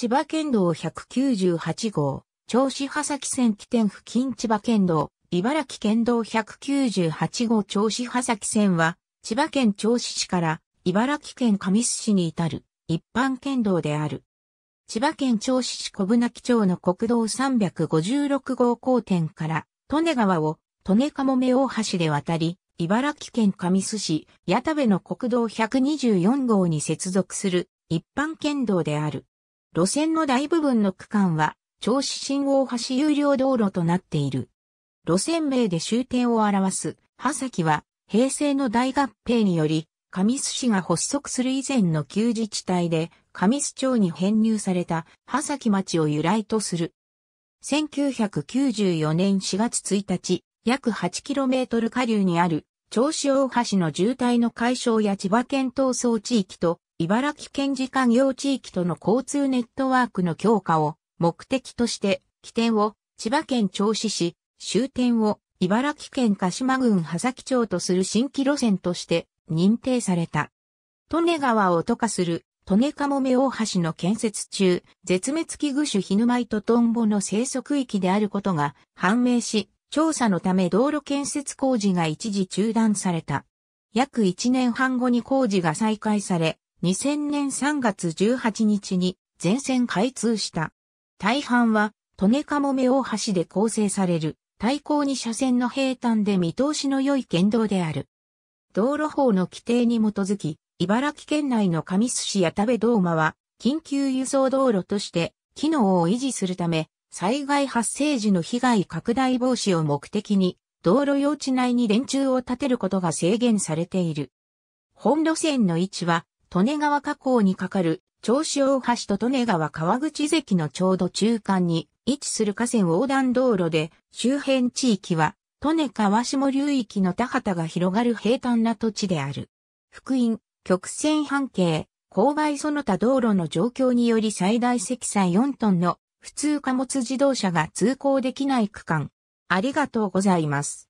千葉県道198号、銚子葉崎線起点付近千葉県道、茨城県道198号銚子葉崎線は、千葉県銚子市から茨城県神栖市に至る一般県道である。千葉県銚子市小船木町の国道356号交点から、利根川を利根かもめ大橋で渡り、茨城県神栖市、谷田部の国道124号に接続する一般県道である。路線の大部分の区間は、銚子新大橋有料道路となっている。路線名で終点を表す、波崎は、平成の大合併により、上須市が発足する以前の旧自治体で、上須町に編入された、波崎町を由来とする。1994年4月1日、約 8km 下流にある、銚子大橋の渋滞の解消や千葉県闘争地域と茨城県時間用地域との交通ネットワークの強化を目的として、起点を千葉県銚子市、終点を茨城県鹿島郡羽崎町とする新規路線として認定された。利根川を渡化する、利根かもめ大橋の建設中、絶滅危惧種ヒヌマイトトンボの生息域であることが判明し、調査のため道路建設工事が一時中断された。約1年半後に工事が再開され、2000年3月18日に全線開通した。大半は、トネカモメ大橋で構成される、対向に車線の平坦で見通しの良い県道である。道路法の規定に基づき、茨城県内の神栖市や田部道馬は、緊急輸送道路として、機能を維持するため、災害発生時の被害拡大防止を目的に、道路用地内に電柱を建てることが制限されている。本路線の位置は、利根川河口に架かる銚子大橋と利根川川口関のちょうど中間に位置する河川横断道路で周辺地域は利根川下流域の田畑が広がる平坦な土地である。福音、曲線半径、勾配その他道路の状況により最大積載4トンの普通貨物自動車が通行できない区間。ありがとうございます。